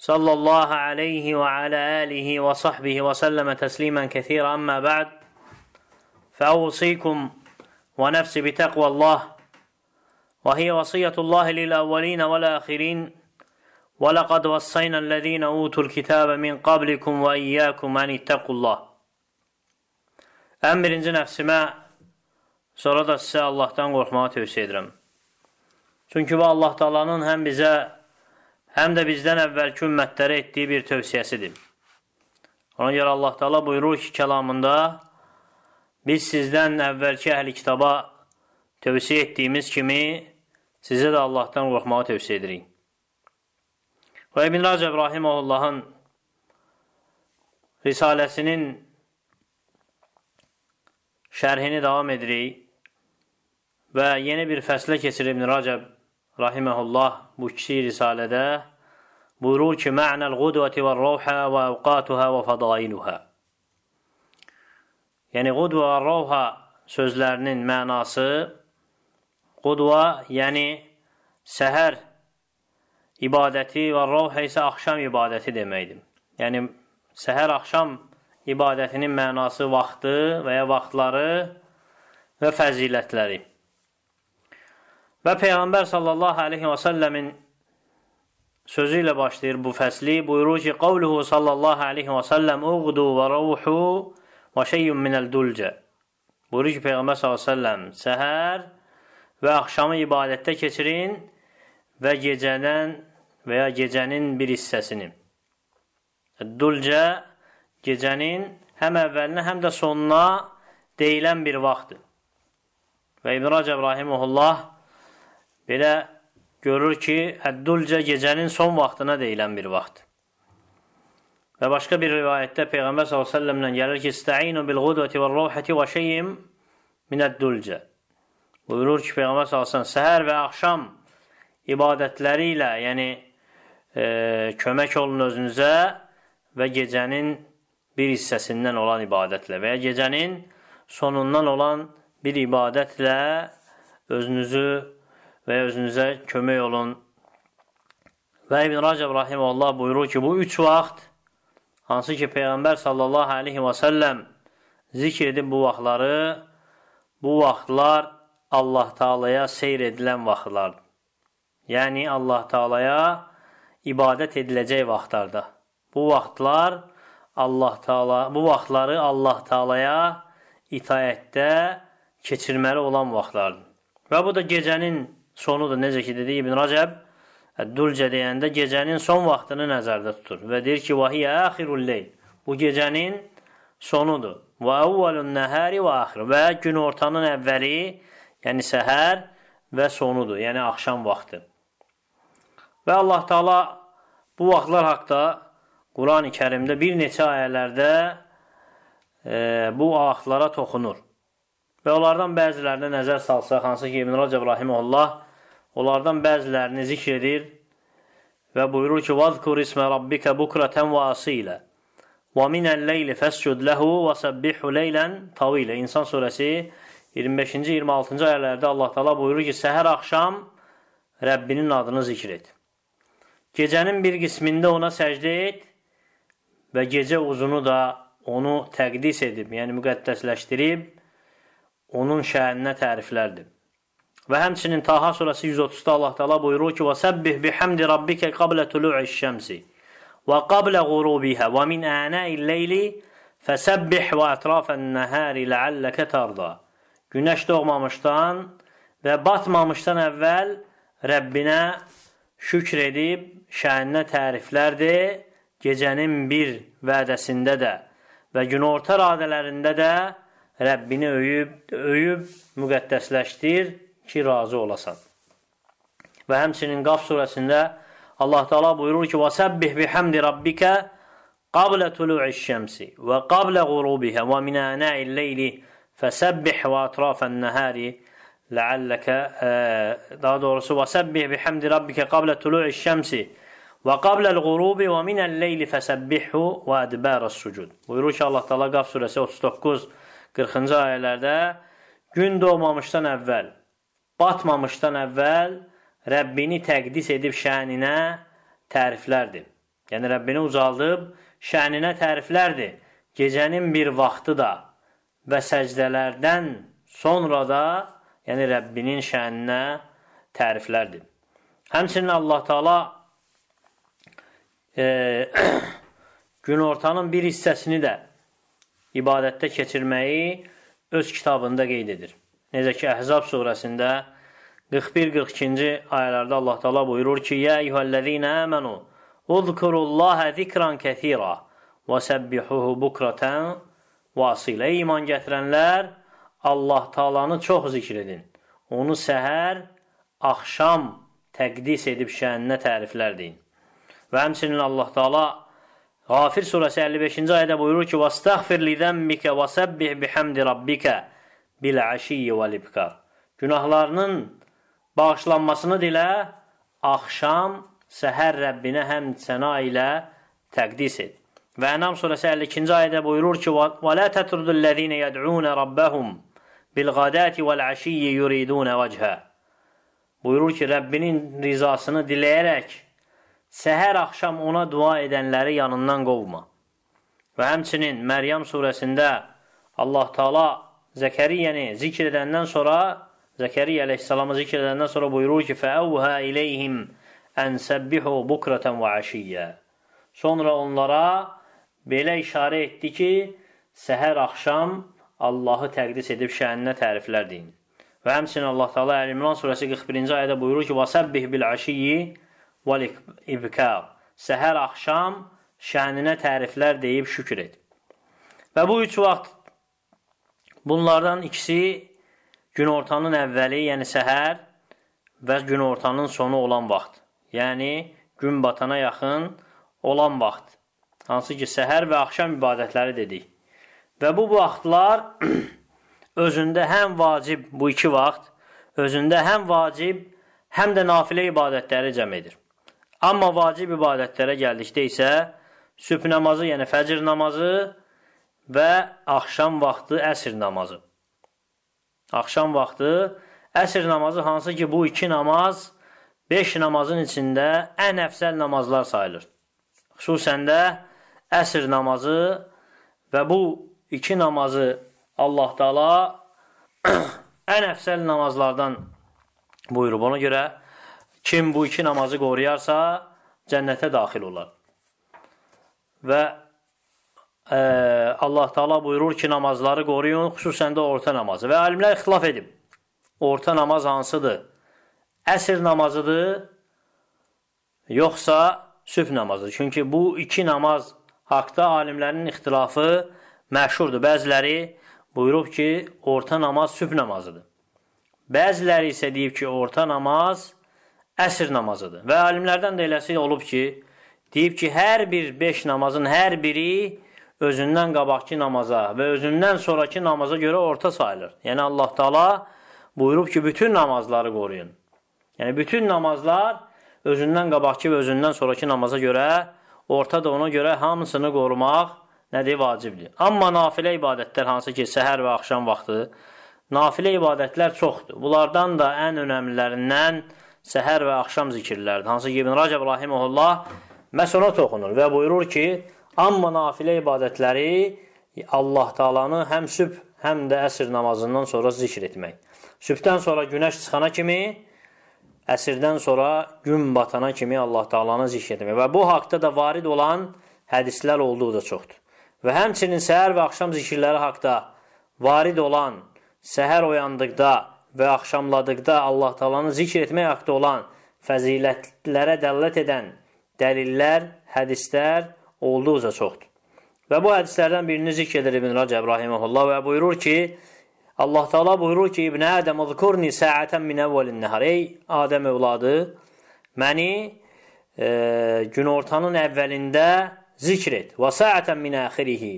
صلى الله عليه وعلى آله وصحبه وسلم تسليما كثيرا أما بعد فأوصيكم ونفسي بتقوى الله وهي وصية الله للأولين والآخرين ولقد وصينا الذين أوتوا الكتاب من قبلكم وإياكم أن اتقوا الله أمر birinci nəfsimə, sonra da الله Allahdan رحمة الله edirəm. Çünki bu Allah Taalanın həm bizə həm də bizdən əvvəlki ümmətlərə etdiyi bir tövsiyəsidir. Ona görə Allah Teala buyurur ki, kəlamında biz sizdən əvvəlki əhli kitaba tövsiyə etdiyimiz kimi sizə də Allahdan qorxmağı tövsiyə edirik. Və İbn Rac İbrahimullahın Risaləsinin şərhini davam edirik və yeni bir fəslə keçir İbn Racəb rahiməhullah bu kiçik risalədə buyurur ki, mə'nəl qudvəti və rəvhə və əvqatuhə və fədainuhə. Yəni, qudvə və rəvhə sözlərinin mənası qudvə, yəni səhər ibadəti və rəvhə isə axşam ibadəti deməkdir. Yəni, səhər axşam ibadətinin mənası vaxtı və ya vaxtları və fəzilətləri. Və Peyğəmbər sallallahu aleyhi və səlləmin sözü ilə başlayır bu fəsli. Buyurur ki, qavluhu sallallahu aleyhi və səlləm uğdu və ruhu və şeyyun minəl dulcə. Buyurur ki, Peyğəmbər sallallahu aleyhi və səlləm səhər və axşamı ibadətdə keçirin və gecədən və ya gecənin bir hissəsini. Dulcə gecənin həm əvvəlinə, həm də sonuna deyilən bir vaxtdır. Və İbn Rəcəb Rahimuhullah Belə görür ki, həddulcə gecənin son vaxtına deyilən bir vaxt. Və başqa bir rivayətdə Peyğəmbər s.ə.v ilə gəlir ki, İstəinu bil qudvəti və ruhəti və şeyim minəddulcə. Buyurur ki, Peyğəmbər s.ə.v səhər və axşam ibadətləri ilə, yəni e, kömək olun özünüzə və gecənin bir hissəsindən olan ibadətlə və ya gecənin sonundan olan bir ibadətlə özünüzü və özünüzə kömək olun. Və İbn Racəb Rahimə Allah buyurur ki, bu üç vaxt, hansı ki Peyğəmbər sallallahu aleyhi və səlləm zikr edib bu vaxtları, bu vaxtlar Allah Taalaya seyr edilən vaxtlardır. Yəni Allah Taalaya ibadət ediləcək vaxtlarda. Bu vaxtlar Allah Taala bu vaxtları Allah Taalaya itayətdə keçirməli olan vaxtlardır. Və bu da gecənin sonudur. Necə ki, dedi İbn Rəcəb, Dulcə deyəndə gecənin son vaxtını nəzərdə tutur və deyir ki, vəhiyə əxirul leyl. Bu gecənin sonudur. Və əvvəlun nəhəri və axir. Və gün ortanın əvvəli, yəni səhər və sonudur, yəni axşam vaxtı. Və Allah Taala bu vaxtlar haqqda Qurani Kərimdə bir neçə ayələrdə e, bu vaxtlara toxunur. Və onlardan bəzilərinə nəzər salsaq, hansı ki, İbn Rəcəb Rahiməhullah Onlardan bəzilərini zikr edir və buyurur ki: "Vazkur isma rabbika bukratan və asila. Və minəl leyli fasjud lehu və sabbihu leylan tawila." İnsan surəsi 25-ci 26-cı ayələrdə Allah Taala buyurur ki: "Səhər axşam Rəbbinin adını zikr et. Gecənin bir qismində ona səcdə et və gecə uzunu da onu təqdis edib, yəni müqəddəsləşdirib onun şəhəninə təriflərdir." Və həmçinin Taha surəsi 130-da Allah Teala buyurur ki: "Vəsəbbih bihamdi rabbika qabla tulu'iş-şemsi və qabla qurubiha və min ana'il-leyli fəsəbbih və ətrafən-nahari la'allaka tarda." Günəş doğmamışdan və batmamışdan əvvəl Rəbbinə şükr edib şəninə təriflər de, gecənin bir vədəsində də və günorta radələrində də Rəbbini öyüb, öyüb müqəddəsləşdir ki, razı olasan. Və həmçinin Qaf surəsində Allah Teala buyurur ki: "Vasabbih bihamdi rabbika qabla tulu'i şemsi və qabla ghurubiha və min ana'il leyli fasabbih və atrafan nahari la'allaka e, daha doğrusu vasabbih bihamdi rabbika qabla tulu'i şemsi və qabla al-ghurubi və min al-leyli fasabbihu və adbara's sucud." Buyurur ki, Allah Teala Qaf surəsi 39 40-cı ayələrdə gün doğmamışdan əvvəl batmamışdan əvvəl Rəbbini təqdis edib şəninə təriflərdir. Yəni, Rəbbini ucaldıb şəninə təriflərdir. Gecənin bir vaxtı da və səcdələrdən sonra da, yəni Rəbbinin şəninə təriflərdir. Həmçinin Allah Taala e, günortanın bir hissəsini də ibadətdə keçirməyi öz kitabında qeyd edir. Necə ki, Əhzab surəsində 41-42-ci ayələrdə Allah Taala buyurur ki: "Ya eyyuhellezina amanu uzkurullaha zikran kəsira və səbbihuhu bukratan və asila." İman gətirənlər Allah Taalanı çox zikr edin. Onu səhər, axşam təqdis edib şəninə təriflər deyin. Və həmçinin Allah Taala Ghafir surəsi 55-ci ayədə buyurur ki: "Vastəğfir li zəmbikə və səbbih bihamdi rabbikə" biləşiyyə və libkar. Günahlarının bağışlanmasını dilə, axşam səhər Rəbbinə həm səna ilə təqdis et. Və Ənam surəsi 52-ci ayədə buyurur ki: "Və la tətrudullezine yed'un rabbahum bil-ghadati vel-'ashiyyi yuridun vejha." Buyurur ki, Rəbbinin rizasını diləyərək səhər axşam ona dua edənləri yanından qovma. Və həmçinin Məryəm surəsində Allah Taala Zəkəriyyəni zikr edəndən sonra Zəkəriyyə əleyhissalamı zikr edəndən sonra buyurur ki, fəəvhə iləyhim ən səbbihu bukrətən və əşiyyə. Sonra onlara belə işarə etdi ki, səhər axşam Allahı təqdis edib şəninə təriflər deyin. Və həmçinin Allah Taala Əl-İmran surəsi 41-ci ayədə buyurur ki: "Vasabbih bil aşiyi vel ibkar." Səhər axşam şəninə təriflər deyib şükür et. Və bu üç vaxt Bunlardan ikisi günortanın əvvəli, yəni səhər və günortanın sonu olan vaxt. Yəni gün batana yaxın olan vaxt. Hansı ki, səhər və axşam ibadətləri dedik. Və bu vaxtlar özündə həm vacib bu iki vaxt, özündə həm vacib, həm də nafilə ibadətləri cəm edir. Amma vacib ibadətlərə gəldikdə isə sübh namazı, yəni fəcr namazı və axşam vaxtı əsr namazı. Axşam vaxtı əsr namazı hansı ki, bu iki namaz 5 namazın içində ən əfsəl namazlar sayılır. Xüsusən də əsr namazı və bu iki namazı Allah Taala ən əfsəl namazlardan buyurub. Ona görə kim bu iki namazı qoruyarsa cənnətə daxil olar. Və e, Allah Teala buyurur ki, namazları qoruyun, xüsusən də orta namazı. Və alimlər ixtilaf edib. Orta namaz hansıdır? Əsr namazıdır, yoxsa sübh namazıdır? Çünki bu iki namaz haqda alimlərin ixtilafı məşhurdur. Bəziləri buyurub ki, orta namaz sübh namazıdır. Bəziləri isə deyib ki, orta namaz əsr namazıdır. Və alimlərdən də eləsi olub ki, deyib ki, hər bir beş namazın hər biri özündən qabaqki namaza və özündən sonraki namaza görə orta sayılır. Yəni Allah Taala buyurub ki, bütün namazları qoruyun. Yəni bütün namazlar özündən qabaqki və özündən sonraki namaza görə orta da ona görə hamısını qorumaq nədir vacibdir. Amma nafilə ibadətlər hansı ki, səhər və axşam vaxtı nafilə ibadətlər çoxdur. Bunlardan da ən önəmlilərindən səhər və axşam zikirləridir. Hansı ki, İbn Racəb Rahiməhullah məsələ toxunur və buyurur ki, Amma nafilə ibadətləri Allah Taalanı həm sübh, həm də əsr namazından sonra zikr etmək. Sübhdən sonra günəş çıxana kimi, əsrdən sonra gün batana kimi Allah Taalanı zikr etmək. Və bu haqqda da varid olan hədislər olduqca çoxdur. Və həmçinin səhər və axşam zikirləri haqqda varid olan səhər oyandıqda və axşamladıqda Allah Taalanı zikr etmək haqqda olan fəzilətlərə dəlalət edən dəlillər, hədislər olduqca çoxdur. Və bu hədislərdən birini zikr edir İbn Rəcəb rahimehullah və buyurur ki, Allah Taala buyurur ki, İbn Adəm zkurni sa'atan min awwalin nahar. Ey Adəm övladı, məni e, günortanın əvvəlində zikr et. Və sa'atan min axirihi.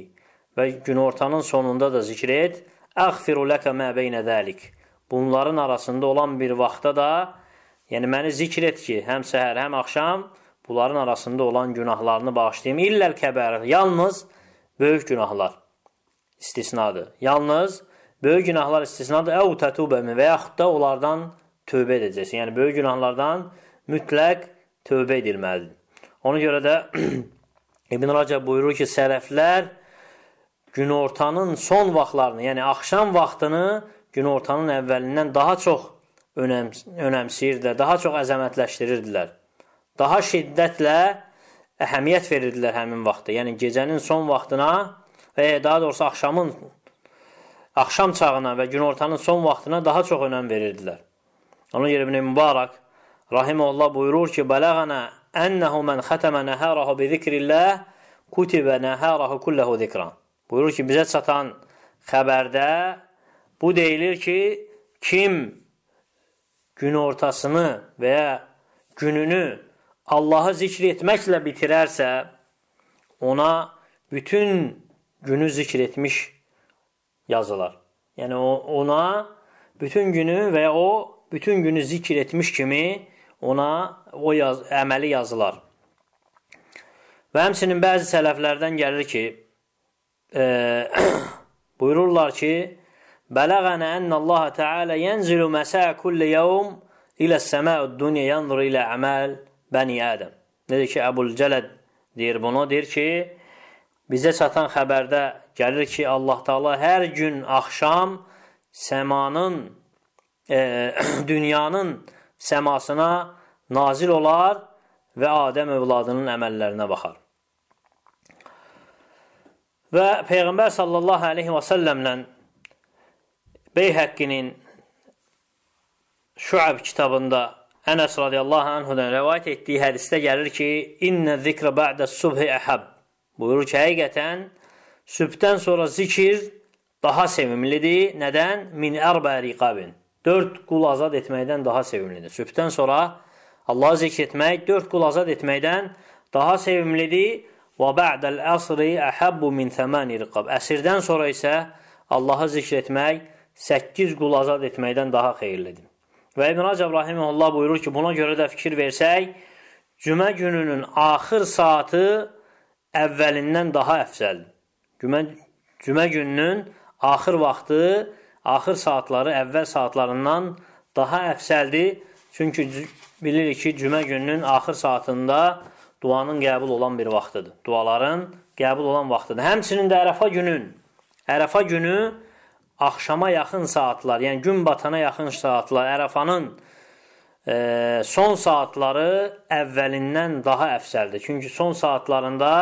Və günortanın sonunda da zikr et. Aghfiru laka ma bayna zalik. Bunların arasında olan bir vaxtda da, yəni məni zikr et ki, həm səhər, həm axşam bunların arasında olan günahlarını bağışlayayım. İlləl kəbər, yalnız böyük günahlar istisnadır. Yalnız böyük günahlar istisnadır. Əv tətubəmi və yaxud da onlardan tövbə edəcəksin. Yəni, böyük günahlardan mütləq tövbə edilməlidir. Ona görə də İbn Racab buyurur ki, sərəflər günortanın son vaxtlarını, yəni axşam vaxtını günortanın əvvəlindən daha çox önəms önəmsiyirdilər, daha çox əzəmətləşdirirdilər daha şiddətlə əhəmiyyət verirdilər həmin vaxtda. Yəni gecənin son vaxtına və daha doğrusu axşamın axşam çağına və günortanın son vaxtına daha çox önəm verirdilər. Onun yerə İbn Mübarək rahimehullah buyurur ki: "Balagana ennehu men khatama naharahu bi zikrillah kutiba naharahu kulluhu zikran." Buyurur ki, bizə çatan xəbərdə bu deyilir ki, kim gün ortasını və ya gününü Allahı zikr etməklə bitirərsə, ona bütün günü zikr etmiş yazılar. Yəni ona bütün günü və ya o bütün günü zikr etmiş kimi ona o yaz, əməli yazılar. Və həmçinin bəzi sələflərdən gəlir ki, e, buyururlar ki, Bələğənə ənnə Allah Teala yənzilu məsəə kulli yevm ilə səməud dunya yanzur ilə əməl bəni Ədəm. Necə ki, Əbul Cələd deyir bunu, deyir ki, bizə çatan xəbərdə gəlir ki, Allah Taala hər gün axşam səmanın, e, dünyanın səmasına nazil olar və Adəm övladının əməllərinə baxar. Və Peyğəmbər sallallahu aleyhi və səlləmlə Beyhəqqinin Şüəb kitabında Ənəs radiyallahu anhudan rəvayət etdiyi hədisdə gəlir ki, İnnə zikrə bə'də subhi əhəb buyurur ki, həqiqətən sübhdən sonra zikir daha sevimlidir. Nədən? Min ərbə riqabin. Dörd qul azad etməkdən daha sevimlidir. Sübhdən sonra Allahı zikr etmək, dörd qul azad etməkdən daha sevimlidir. Və bə'dəl əsri əhəbbu min thəməni riqab. Əsirdən sonra isə Allahı zikr etmək, 8 qul azad etməkdən daha xeyirlidir. Və İbn Hacab Rahimullah buyurur ki, buna görə də fikir versək, cümə gününün axır saatı əvvəlindən daha əfsəldir. Cümə, cümə gününün axır vaxtı, axır saatları əvvəl saatlarından daha əfsəldir. Çünki bilirik ki, cümə gününün axır saatında duanın qəbul olan bir vaxtıdır. Duaların qəbul olan vaxtıdır. Həmçinin də Ərəfa günün, Ərəfa günü axşama yaxın saatlar, yəni gün batana yaxın saatlar, Ərəfanın e, son saatları əvvəlindən daha əfsəldir. Çünki son saatlarında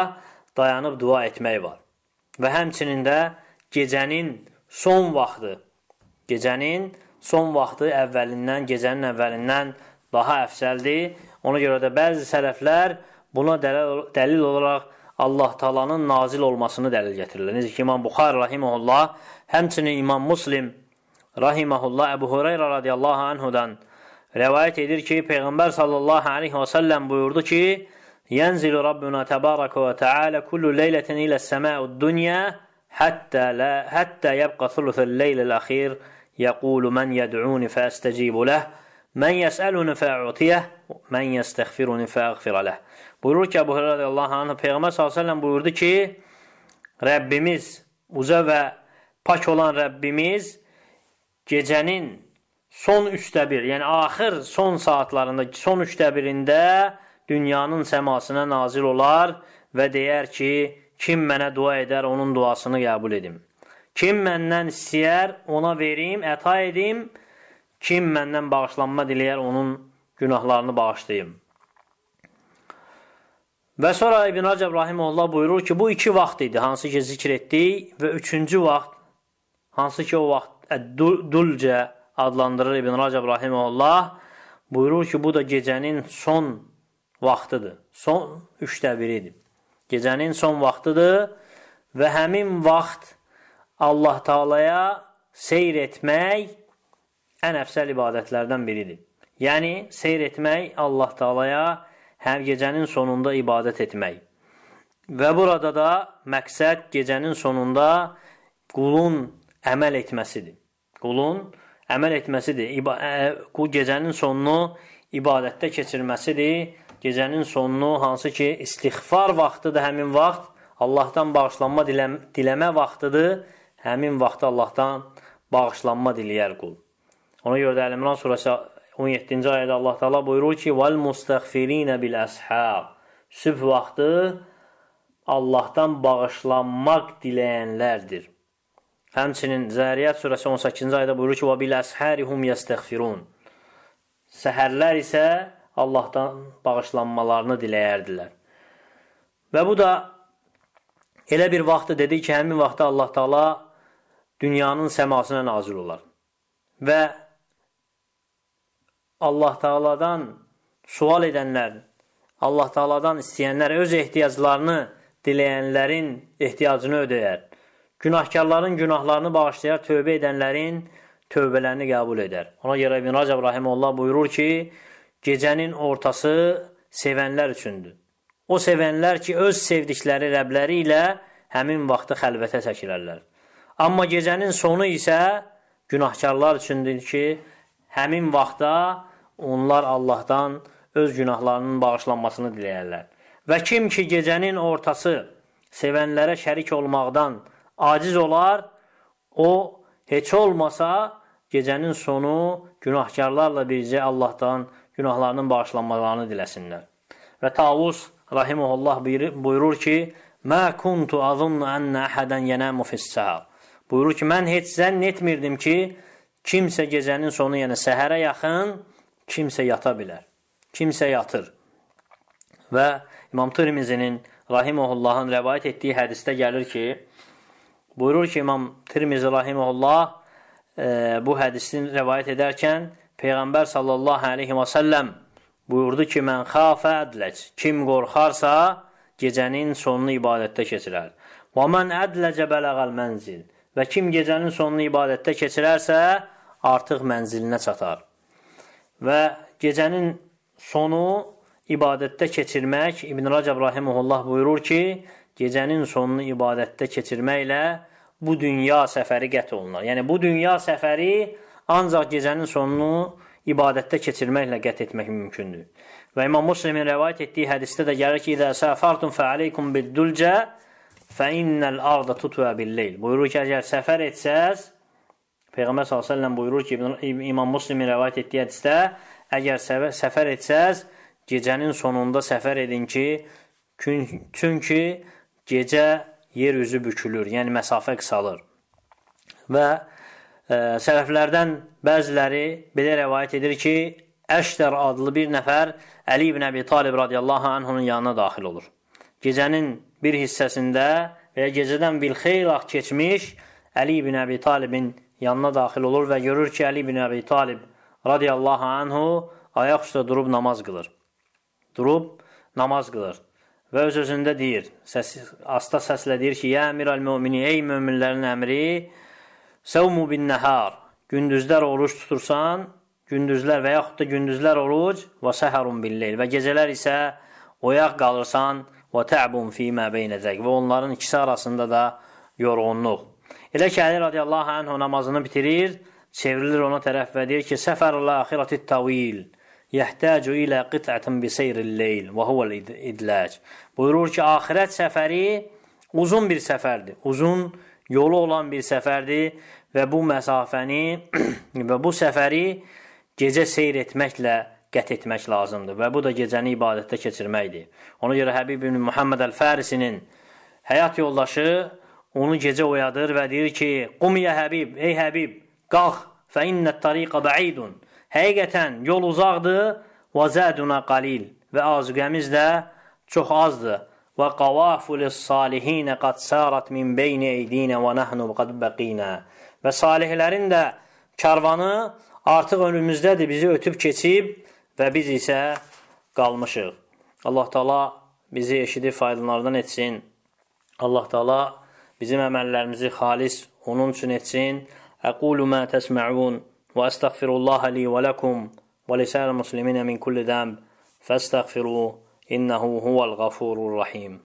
dayanıb dua etmək var. Və həmçinin də gecənin son vaxtı, gecənin son vaxtı əvvəlindən, gecənin əvvəlindən daha əfsəldir. Ona görə də bəzi sələflər buna dəlil olaraq Allah Taala'nın nazil olmasını dəlil gətirirlər. Necə ki İmam Buxari rahimehullah Həmçinin İmam Muslim rahimehullah Əbu Hüreyrə radiyallahu anhudan rivayet edir ki, Peyğəmbər sallallahu alayhi və sallam buyurdu ki: "Yənzilu Rabbuna tebaraka ve taala kullu leyletin ila sema'u'd-dunya hatta la hatta yabqa thuluthul leylil akhir yaqulu man yad'uni fastecibu leh." Mən yəsəluni fəutiyəh, mən yəstəxfiruni fəğfirələh. Buyurur ki, Əbu Hürə radiyallahu anh, Peyğəmbər sallallahu s.ə.v buyurdu ki, Rəbbimiz uca və pak olan Rəbbimiz gecənin son üçdə bir, yəni axır son saatlarında, son üçdə birində dünyanın səmasına nazil olar və deyər ki, kim mənə dua edər, onun duasını qəbul edim. Kim məndən istəyər, ona verim, əta edim. Kim məndən bağışlanma diləyər, onun günahlarını bağışlayım. Və sonra İbn Hacə İbrahimoğlu buyurur ki, bu iki vaxt idi, hansı ki zikr etdik və üçüncü vaxt hansı ki o vaxt Əddülcə adlandırır İbn Racəb Rahiməhullah, buyurur ki, bu da gecənin son vaxtıdır. Son üçdə biridir. Gecənin son vaxtıdır və həmin vaxt Allah Taalaya seyr etmək ən əfsəl ibadətlərdən biridir. Yəni, seyr etmək Allah Taalaya hər gecənin sonunda ibadət etmək. Və burada da məqsəd gecənin sonunda qulun əməl etməsidir. Qulun əməl etməsidir. İba bu gecənin sonunu ibadətdə keçirməsidir. Gecənin sonunu hansı ki, istixfar vaxtıdır həmin vaxt, Allahdan bağışlanma diləm diləmə vaxtıdır. Həmin vaxtda Allahdan bağışlanma diləyər qul. Ona görə də Əl-İmran surəsi 17-ci ayədə Allah Taala buyurur ki: "Val mustaghfirinə bil ashab." Sübh vaxtı Allahdan bağışlanmaq diləyənlərdir. Həmçinin Zəriyyət surəsi 18-ci ayda buyurur ki: "Və bil əsharihum yəstəğfirun." Səhərlər isə Allahdan bağışlanmalarını diləyərdilər. Və bu da elə bir vaxtı dedi ki, həmin vaxtda Allah Taala dünyanın səmasına nazil olar. Və Allah Taaladan sual edənlər, Allah Taaladan istəyənlər öz ehtiyaclarını diləyənlərin ehtiyacını ödəyər. Günahkarların günahlarını bağışlayar, tövbə edənlərin tövbələrini qəbul edər. Ona görə İbn Rəcəb Rahimullah buyurur ki, gecənin ortası sevənlər üçündür. O sevənlər ki, öz sevdikləri Rəbləri ilə həmin vaxtı xəlvətə çəkilərlər. Amma gecənin sonu isə günahkarlar üçündür ki, həmin vaxtda onlar Allahdan öz günahlarının bağışlanmasını diləyərlər. Və kim ki, gecənin ortası sevənlərə şərik olmaqdan aciz olar. O heç olmasa gecənin sonu günahkarlarla bircə Allahdan günahlarının bağışlanmalarını diləsinlər. Və Tavus rahimehullah buyurur ki: "Mə kuntu azunnu anna ahadan yanamu fis-səhər." Buyurur ki, mən heç zənn etmirdim ki, kimsə gecənin sonu, yəni səhərə yaxın kimsə yata bilər. Kimsə yatır. Və İmam Tirmizinin rahimehullahın rəvayət etdiyi hədisdə gəlir ki, Buyurur ki, İmam Tirmizi rahimehullah e, bu hədisini rəvayət edərkən Peyğəmbər sallallahu aleyhi və səlləm buyurdu ki, mən xafə ədləc, kim qorxarsa gecənin sonunu ibadətdə keçirər. Və mən ədləcə bələğəl mənzil və kim gecənin sonunu ibadətdə keçirərsə artıq mənzilinə çatar. Və gecənin sonu ibadətdə keçirmək, İbn Racab Rahimullah buyurur ki, gecənin sonunu ibadətdə keçirməklə bu dünya səfəri qət olunar. Yəni, bu dünya səfəri ancaq gecənin sonunu ibadətdə keçirməklə qət etmək mümkündür. Və İmam Muslimin rəvayət etdiyi hədisdə də gəlir ki, İzə səfərtum fəaleykum biddülcə fə innəl arda tutvə billeyl. Buyurur ki, əgər səfər etsəz, Peyğəmbər s.ə.v buyurur ki, İmam Muslimin rəvayət etdiyi hədisdə, əgər səfər etsəz, gecənin sonunda səfər edin ki, çünki gecə yer üzü bükülür, yəni məsafə qısalır. Və ə, e, sələflərdən bəziləri belə rəvayət edir ki, Əşdər adlı bir nəfər Əli ibn Əbi Talib radiyallahu anhunun yanına daxil olur. Gecənin bir hissəsində və ya gecədən bir xeyl vaxt keçmiş Əli ibn Əbi Talibin yanına daxil olur və görür ki, Əli ibn Əbi Talib radiyallahu anhu ayaq üstə durub namaz qılır. Durub namaz qılır və öz özündə deyir, səs, asta səslə deyir ki, Yə əmirəl mümini, ey müminlərin əmri, səvmu bin nəhər, gündüzlər oruç tutursan, gündüzlər və yaxud da gündüzlər oruc və səhərun billeyl və gecələr isə oyaq qalırsan və təbun fīmə beynədək və onların ikisi arasında da yorğunluq. Elə ki, Əli radiyallahu anh o namazını bitirir, çevrilir ona tərəf və deyir ki, səfərlə axirətit tavil, Yəhtəcu ilə qitətun bi seyril leyl və huvel idlac. Buyurur ki, axirət səfəri uzun bir səfərdir. Uzun yolu olan bir səfərdir və bu məsafəni və bu səfəri gecə seyr etməklə qət etmək lazımdır və bu da gecəni ibadətdə keçirməkdir. Ona görə Həbib ibn Muhammed əl-Fərisinin həyat yoldaşı onu gecə oyadır və deyir ki: "Qum ya Həbib, ey Həbib, qalx, fə innət tariqa ba'idun." Həqiqətən yol uzaqdır və zəduna qalil və azüqəmiz də çox azdır. Və qavafulis salihinə qad sarat min beyni eydinə və nəhnu qad bəqinə. Və salihlərin də karvanı artıq önümüzdədir, bizi ötüb keçib və biz isə qalmışıq. Allah Taala bizi eşidib faydalardan etsin. Allah Taala bizim əməllərimizi xalis onun üçün etsin. Aqulu ma tasmaun وأستغفر الله لي ولكم ولسائر المسلمين من كل ذنب فاستغفروه إنه هو الغفور الرحيم